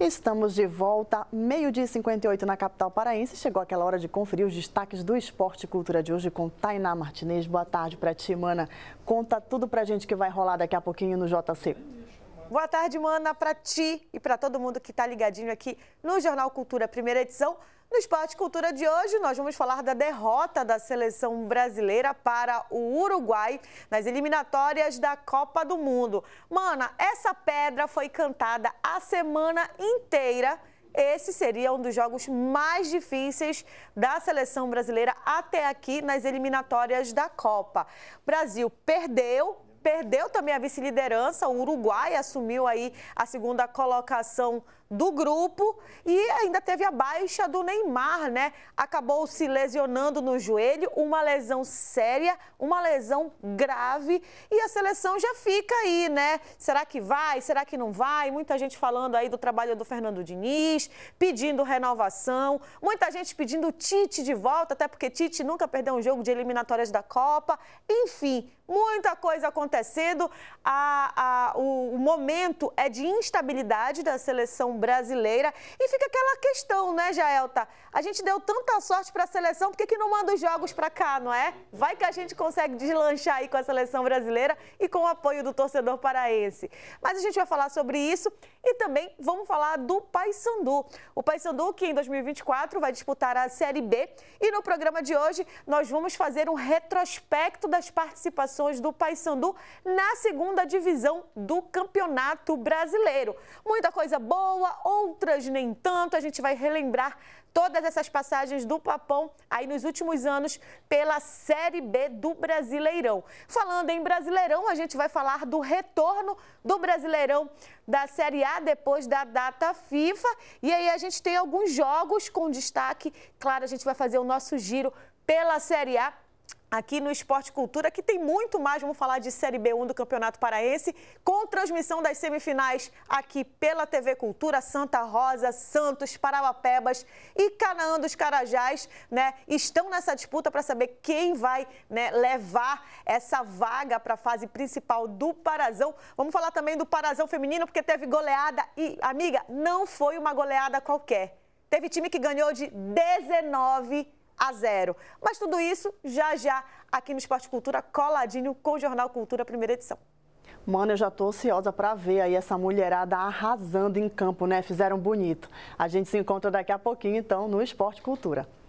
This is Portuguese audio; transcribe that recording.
Estamos de volta, meio-dia e 58 na capital paraense. Chegou aquela hora de conferir os destaques do Esporte e Cultura de hoje com Tainá Martinez. Boa tarde para ti, mana. Conta tudo a gente que vai rolar daqui a pouquinho no JC. Boa tarde, Mana, para ti e para todo mundo que está ligadinho aqui no Jornal Cultura, primeira edição. No Esporte Cultura de hoje, nós vamos falar da derrota da seleção brasileira para o Uruguai nas eliminatórias da Copa do Mundo. Mana, essa pedra foi cantada a semana inteira. Esse seria um dos jogos mais difíceis da seleção brasileira até aqui nas eliminatórias da Copa. O Brasil perdeu perdeu também a vice-liderança, o Uruguai assumiu aí a segunda colocação do grupo e ainda teve a baixa do Neymar, né? Acabou se lesionando no joelho, uma lesão séria, uma lesão grave e a seleção já fica aí, né? Será que vai? Será que não vai? Muita gente falando aí do trabalho do Fernando Diniz, pedindo renovação, muita gente pedindo Tite de volta, até porque Tite nunca perdeu um jogo de eliminatórias da Copa. Enfim, muita coisa acontecendo acontecendo. A, a, o, o momento é de instabilidade da seleção brasileira. E fica aquela questão, né, Jaelta? A gente deu tanta sorte para a seleção, por que, que não manda os jogos para cá, não é? Vai que a gente consegue deslanchar aí com a seleção brasileira e com o apoio do torcedor paraense. Mas a gente vai falar sobre isso e também vamos falar do Paysandu. O Paysandu que em 2024 vai disputar a Série B e no programa de hoje nós vamos fazer um retrospecto das participações do Paysandu na segunda divisão do Campeonato Brasileiro. Muita coisa boa, outras nem tanto. A gente vai relembrar todas essas passagens do Papão aí nos últimos anos pela Série B do Brasileirão. Falando em Brasileirão, a gente vai falar do retorno do Brasileirão da Série A depois da data FIFA. E aí a gente tem alguns jogos com destaque. Claro, a gente vai fazer o nosso giro pela Série A aqui no Esporte Cultura, que tem muito mais. Vamos falar de Série B1 do Campeonato Paraense, com transmissão das semifinais aqui pela TV Cultura, Santa Rosa, Santos, Parauapebas e Canaã dos Carajás, né? Estão nessa disputa para saber quem vai né, levar essa vaga para a fase principal do Parazão. Vamos falar também do Parazão Feminino, porque teve goleada e, amiga, não foi uma goleada qualquer. Teve time que ganhou de 19 a 0. Mas tudo isso já já aqui no Esporte Cultura, coladinho com o Jornal Cultura, primeira edição. Mano, eu já tô ansiosa para ver aí essa mulherada arrasando em campo, né? Fizeram bonito. A gente se encontra daqui a pouquinho, então, no Esporte Cultura.